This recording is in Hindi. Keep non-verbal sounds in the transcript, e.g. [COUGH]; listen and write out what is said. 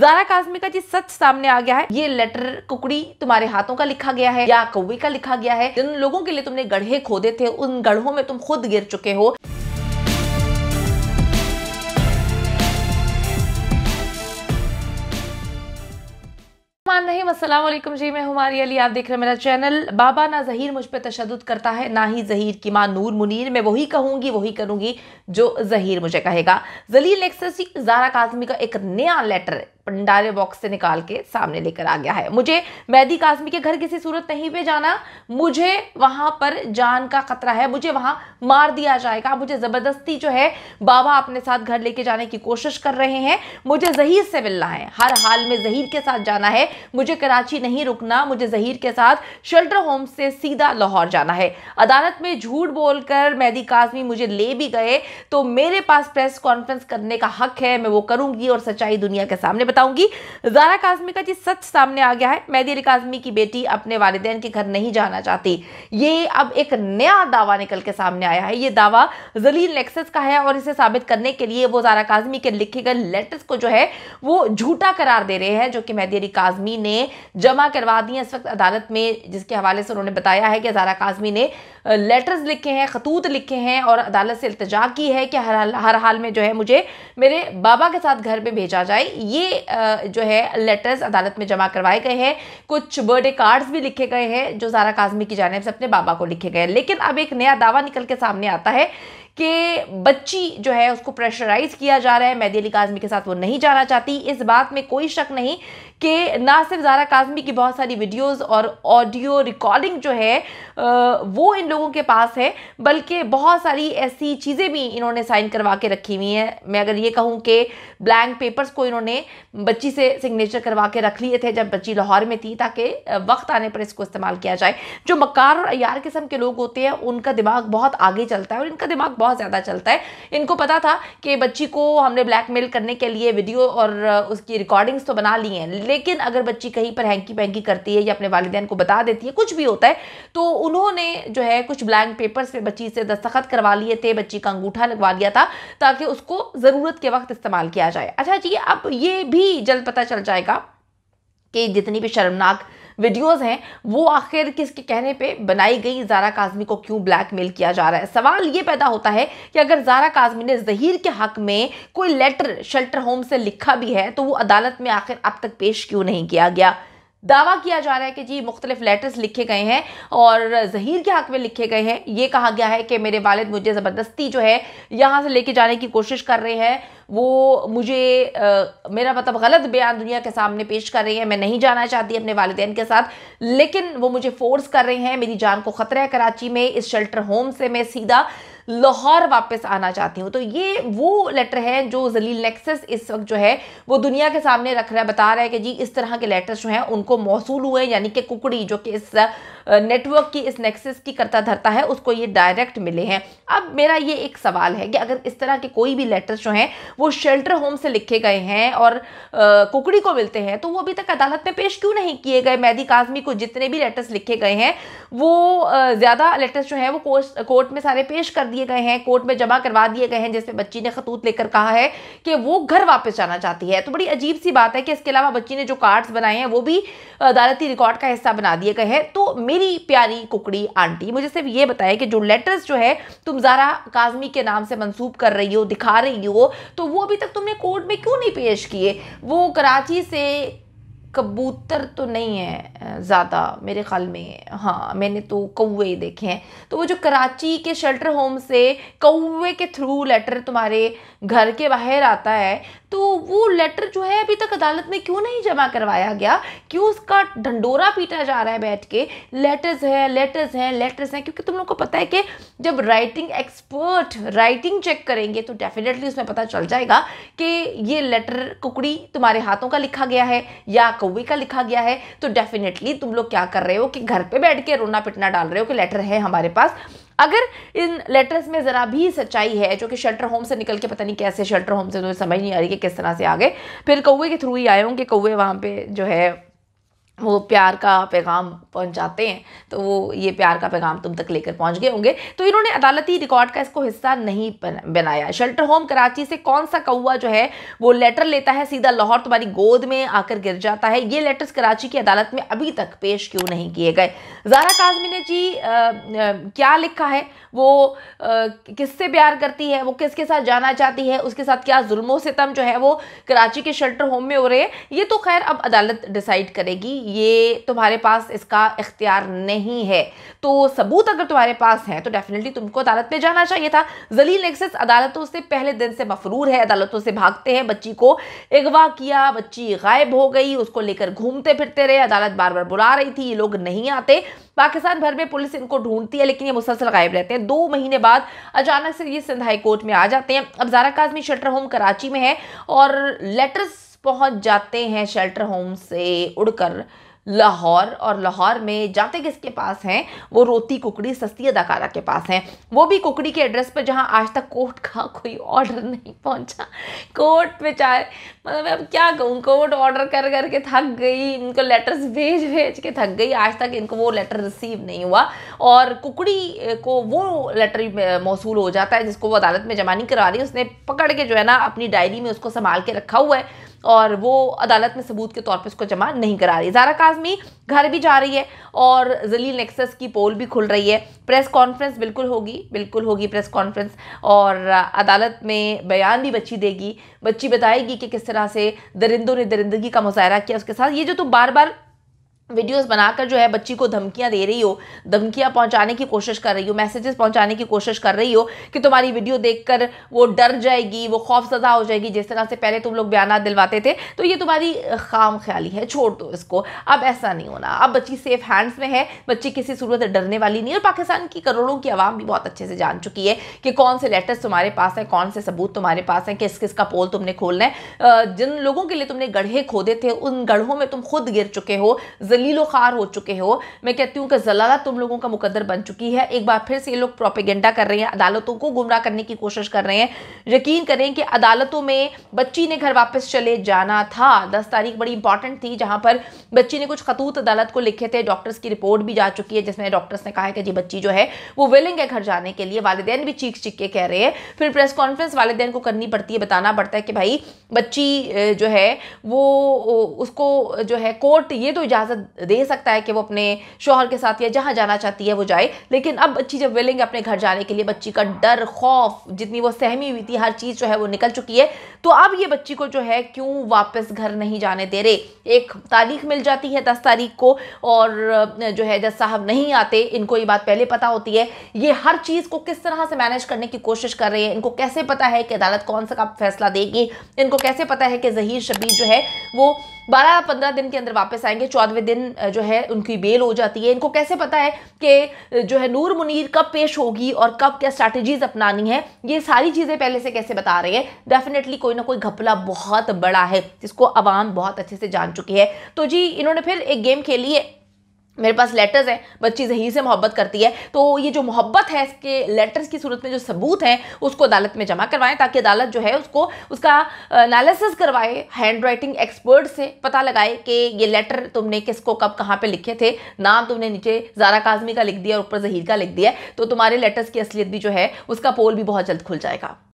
जारा काजमी का जी सच सामने आ गया है ये लेटर कुकड़ी तुम्हारे हाथों का लिखा गया है या कौवे का लिखा गया है जिन लोगों के लिए तुमने गढ़े खोदे थे उन गढ़ों में तुम खुद गिर चुके हो नहीं असलम जी मैं हमारी अली आप देख रहे हैं मेरा चैनल बाबा ना जहीर मुझ पर तशद करता है ना ही जहीर की माँ नूर मुनीर मैं वही कहूंगी वही करूंगी जो जहीर मुझे कहेगा जलील नेक्सस जारा काजमी का एक नया लेटर पंडारे बॉक्स से निकाल के सामने लेकर आ गया है मुझे मैदी काजमी के घर किसी सूरत नहीं पे जाना मुझे वहां पर जान का खतरा है मुझे वहां मार दिया जाएगा मुझे ज़बरदस्ती जो है बाबा अपने साथ घर लेके जाने की कोशिश कर रहे हैं मुझे जहीर से मिलना है हर हाल में जहीर के साथ जाना है मुझे कराची नहीं रुकना मुझे जहीर के साथ शेल्टर होम से सीधा लाहौर जाना है अदालत में झूठ बोलकर मैदी काजमी मुझे ले भी गए तो मेरे पास प्रेस कॉन्फ्रेंस करने का हक है मैं वो करूंगी और सच्चाई दुनिया के सामने बताऊंगी जारा काजमी का जी सच सामने आ गया है मेहदी अली काजमी की बेटी अपने वालदेन के घर नहीं जाना चाहती ये अब एक नया दावा निकल के सामने आया है ये दावा जलील नेक्सेस का है और इसे साबित करने के लिए वो जारा काजमी के लिखे गए लेटर्स को जो है वो झूठा करार दे रहे हैं जो कि मेहदी अली काजमी ने जमा करवा दी है इस वक्त अदालत में जिसके हवाले से उन्होंने बताया है कि जारा काजमी ने लेटर्स लिखे हैं खतूत लिखे हैं और अदालत से इल्तजा की है कि हर हर हाल में जो है मुझे मेरे बाबा के साथ घर पे भेजा जाए ये जो है लेटर्स अदालत में जमा करवाए गए हैं कुछ बर्थडे कार्ड्स भी लिखे गए हैं जो जारा काजमी की जानब से अपने बाबा को लिखे गए हैं लेकिन अब एक नया दावा निकल के सामने आता है कि बच्ची जो है उसको प्रेशराइज किया जा रहा है मैदी अली काजमी के साथ वो नहीं जाना चाहती इस बात में कोई शक नहीं कि ना सिर्फ ज़ारा काजमी की बहुत सारी वीडियोस और ऑडियो रिकॉर्डिंग जो है वो इन लोगों के पास है बल्कि बहुत सारी ऐसी चीज़ें भी इन्होंने साइन करवा के रखी हुई हैं मैं अगर ये कहूँ कि ब्लैंक पेपर्स को इन्होंने बच्ची से सिग्नेचर करवा के रख लिए थे जब बच्ची लाहौर में थी ताकि वक्त आने पर इसको इस्तेमाल किया जाए जो मकार और अयार किस्म के लोग होते हैं उनका दिमाग बहुत आगे चलता है और इनका दिमाग बहुत ज़्यादा चलता है इनको पता था कि बच्ची को हमने ब्लैकमेल करने के लिए वीडियो और उसकी रिकॉर्डिंग्स तो बना ली हैं लेकिन अगर बच्ची कहीं पर हैंकी पैंकी करती है या अपने वालदेन को बता देती है कुछ भी होता है तो उन्होंने जो है कुछ ब्लैंक पेपर्स पर बच्ची से दस्तखत करवा लिए थे बच्ची का अंगूठा लगवा लिया था ताकि उसको ज़रूरत के वक्त इस्तेमाल किया जाए अच्छा जी अब ये भी जल्द पता चल जाएगा कि जितनी भी शर्मनाक वीडियोस हैं वो आखिर किसके कहने पे बनाई गई जारा काजमी को क्यों ब्लैकमेल किया जा रहा है सवाल ये पैदा होता है कि अगर जारा काजमी ने जहीर के हक में कोई लेटर शेल्टर होम से लिखा भी है तो वो अदालत में आखिर अब तक पेश क्यों नहीं किया गया दावा किया जा रहा है कि जी मुख्तलिफ लेटर्स लिखे गए हैं और जहीर के हक में लिखे गए हैं ये कहा गया है कि मेरे वालिद मुझे ज़बरदस्ती जो है यहाँ से लेके जाने की कोशिश कर रहे हैं वो मुझे आ, मेरा मतलब गलत बयान दुनिया के सामने पेश कर रही है मैं नहीं जाना चाहती अपने वालदेन के साथ लेकिन वो मुझे फोर्स कर रहे हैं मेरी जान को ख़तरा है कराची में इस शेल्टर होम से मैं सीधा लाहौर वापस आना चाहती हूँ तो ये वो लेटर है जो जलील नेक्सस इस वक्त जो है वो दुनिया के सामने रख रहा है बता रहा है कि जी इस तरह के लेटर्स जो हैं उनको मौसू हुए यानी कि कुकड़ी जो कि इस नेटवर्क की इस नेक्सेस की करता धरता है उसको ये डायरेक्ट मिले हैं अब मेरा ये एक सवाल है कि अगर इस तरह के कोई भी लेटर्स जो हैं वो शेल्टर होम से लिखे गए हैं और कुकड़ी को मिलते हैं तो वो अभी तक अदालत में पेश क्यों नहीं किए गए मैदी काजमी को जितने भी लेटर्स लिखे गए हैं वो ज़्यादा लेटर्स जो हैं वो कोर्ट में सारे पेश कर दिए गए हैं कोर्ट में जमा करवा दिए गए हैं जिसमें बच्ची ने खतूत लेकर कहा है कि वो घर वापस जाना चाहती है तो बड़ी अजीब सी बात है कि इसके अलावा बच्ची ने जो कार्ड्स बनाए हैं वो भी अदालती रिकॉर्ड का हिस्सा बना दिए गए हैं तो मेरी प्यारी कुकड़ी आंटी मुझे सिर्फ ये बताया कि जो लेटर्स जो है तुम ज़ारा काजमी के नाम से मंसूब कर रही हो दिखा रही हो तो वो अभी तक तुमने कोर्ट में क्यों नहीं पेश किए वो कराची से कबूतर तो नहीं है ज़्यादा मेरे ख्याल में हाँ मैंने तो कौए देखे हैं तो वो जो कराची के शेल्टर होम से कौवे के थ्रू लेटर तुम्हारे घर के बाहर आता है तो वो लेटर जो है अभी तक अदालत में क्यों नहीं जमा करवाया गया क्यों उसका ढंडोरा पीटा जा रहा है बैठ के लेटर्स है लेटर्स हैं लेटर्स हैं क्योंकि तुम लोग को पता है कि जब राइटिंग एक्सपर्ट राइटिंग चेक करेंगे तो डेफिनेटली उसमें पता चल जाएगा कि ये लेटर कुकड़ी तुम्हारे हाथों का लिखा गया है या कौवे का लिखा गया है तो डेफिनेटली तुम लोग क्या कर रहे हो कि घर पर बैठ के रोना पिटना डाल रहे हो कि लेटर है हमारे पास अगर इन लेटर्स में ज़रा भी सच्चाई है जो कि शेल्टर होम से निकल के पता नहीं कैसे शेल्टर होम से उन्हें तो समझ नहीं आ रही कि किस तरह से आ गए फिर कौए के थ्रू ही आए होंगे कौए वहाँ पर जो है वो प्यार का पैगाम पहुंचाते हैं तो वो ये प्यार का पैगाम तुम तक लेकर पहुंच गए होंगे तो इन्होंने अदालती रिकॉर्ड का इसको हिस्सा नहीं बनाया शेल्टर होम कराची से कौन सा कौआ जो है वो लेटर लेता है सीधा लाहौर तुम्हारी गोद में आकर गिर जाता है ये लेटर्स कराची की अदालत में अभी तक पेश क्यों नहीं किए गए जारा काजमी ने जी आ, आ, क्या लिखा है वो किससे प्यार करती है वो किसके साथ जाना चाहती है उसके साथ क्या जुल्मों से जो है वो कराची के शेल्टर होम में हो रहे हैं ये तो खैर अब अदालत डिसाइड करेगी ये तुम्हारे पास इसका इख्तियार नहीं है तो सबूत अगर तुम्हारे पास हैं तो डेफिनेटली तुमको अदालत में जाना चाहिए था जलील नेक्सेस अदालतों से पहले दिन से मफरूर है अदालतों से भागते हैं बच्ची को अगवा किया बच्ची गायब हो गई उसको लेकर घूमते फिरते रहे अदालत बार बार बुला रही थी ये लोग नहीं आते पाकिस्तान भर में पुलिस इनको ढूंढती है लेकिन ये मुसलसल गायब रहते हैं दो महीने बाद अचानक से ये सिंध हाई कोर्ट में आ जाते हैं अब जारा काजमी शेल्टर होम कराची में है और लेटर्स पहुंच जाते हैं शेल्टर होम से उड़कर लाहौर और लाहौर में जाते किसके पास हैं वो रोती कुकड़ी सस्ती अदाकारा के पास हैं वो भी कुकड़ी के एड्रेस पर जहाँ आज तक कोर्ट का [LAUGHS] कोई ऑर्डर नहीं पहुँचा कोर्ट बेचारे मतलब अब क्या कहूँ कोर्ट ऑर्डर कर करके थक गई इनको लेटर्स भेज भेज के थक गई आज तक इनको वो लेटर रिसीव नहीं हुआ और कुकड़ी को वो लेटर मौसू हो जाता है जिसको वो अदालत में जमा नहीं करवा रही उसने पकड़ के जो है ना अपनी डायरी में उसको संभाल के रखा हुआ है और वो अदालत में सबूत के तौर पर उसको जमा नहीं करा रही जारा काजमी घर भी जा रही है और जलील नेक्सस की पोल भी खुल रही है प्रेस कॉन्फ्रेंस बिल्कुल होगी बिल्कुल होगी प्रेस कॉन्फ्रेंस और अदालत में बयान भी बच्ची देगी बच्ची बताएगी कि किस तरह से दरिंदों ने दरिंदगी का मुजाहरा किया उसके साथ ये जो तुम बार बार वीडियोस बनाकर जो है बच्ची को धमकियां दे रही हो धमकियां पहुंचाने की कोशिश कर रही हो मैसेजेस पहुंचाने की कोशिश कर रही हो कि तुम्हारी वीडियो देखकर वो डर जाएगी वो खौफ सदा हो जाएगी जिस तरह से पहले तुम लोग बयान दिलवाते थे तो ये तुम्हारी खाम ख्याली है छोड़ दो इसको अब ऐसा नहीं होना अब बच्ची सेफ हैंड्स में है बच्ची किसी सूरत डरने वाली नहीं और पाकिस्तान की करोड़ों की आवाम भी बहुत अच्छे से जान चुकी है कि कौन से लेटर्स तुम्हारे पास हैं कौन से सबूत तुम्हारे पास हैं किस किस का पोल तुमने खोलना है जिन लोगों के लिए तुमने गढ़े खोदे थे उन गढ़ों में तुम खुद गिर चुके हो जलीलो खार हो चुके हो मैं कहती हूँ कि जलाला तुम लोगों का मुकदर बन चुकी है एक बार फिर से ये लोग प्रोपेगेंडा कर रहे हैं अदालतों को गुमराह करने की कोशिश कर रहे हैं यकीन करें कि अदालतों में बच्ची ने घर वापस चले जाना था दस तारीख बड़ी इंपॉर्टेंट थी जहाँ पर बच्ची ने कुछ खतूत अदालत को लिखे थे डॉक्टर्स की रिपोर्ट भी जा चुकी है जिसमें डॉक्टर्स ने कहा है कि जी बच्ची जो है वो विलिंग है घर जाने के लिए वालदेन भी चीख चीख के कह रहे हैं फिर प्रेस कॉन्फ्रेंस वालदेन को करनी पड़ती है बताना पड़ता है कि भाई बच्ची जो है वो उसको जो है कोर्ट ये तो इजाज़त दे सकता है कि वो अपने शोहर के साथ या जहाँ जाना चाहती है वो जाए लेकिन अब बच्ची जब विलिंग अपने घर जाने के लिए बच्ची का डर खौफ जितनी वो सहमी हुई थी हर चीज़ जो है वो निकल चुकी है तो अब ये बच्ची को जो है क्यों वापस घर नहीं जाने दे रहे एक तारीख मिल जाती है दस तारीख को और जो है जज साहब नहीं आते इनको ये बात पहले पता होती है ये हर चीज़ को किस तरह से मैनेज करने की कोशिश कर रहे हैं इनको कैसे पता है कि अदालत कौन सा फैसला देगी इनको कैसे पता है कि जहीर शबीर जो है वो बारह पंद्रह दिन के अंदर वापस आएंगे चौदहवें दिन जो है उनकी बेल हो जाती है इनको कैसे पता है कि जो है नूर मुनीर कब पेश होगी और कब क्या स्ट्रैटेजीज अपनानी है ये सारी चीज़ें पहले से कैसे बता रहे हैं डेफिनेटली कोई ना कोई घपला बहुत बड़ा है जिसको आवाम बहुत अच्छे से जान चुकी है तो जी इन्होंने फिर एक गेम खेली है मेरे पास लेटर्स हैं बच्ची जही से मोहब्बत करती है तो ये जो मोहब्बत है इसके लेटर्स की सूरत में जो सबूत हैं उसको अदालत में जमा करवाएं ताकि अदालत जो है उसको उसका एनालिसिस करवाए हैंड राइटिंग एक्सपर्ट से पता लगाए कि ये लेटर तुमने किसको कब कहाँ पे लिखे थे नाम तुमने नीचे जारा काजमी का लिख दिया और ऊपर जहीर का लिख दिया तो तुम्हारे लेटर्स की असलियत भी जो है उसका पोल भी बहुत जल्द खुल जाएगा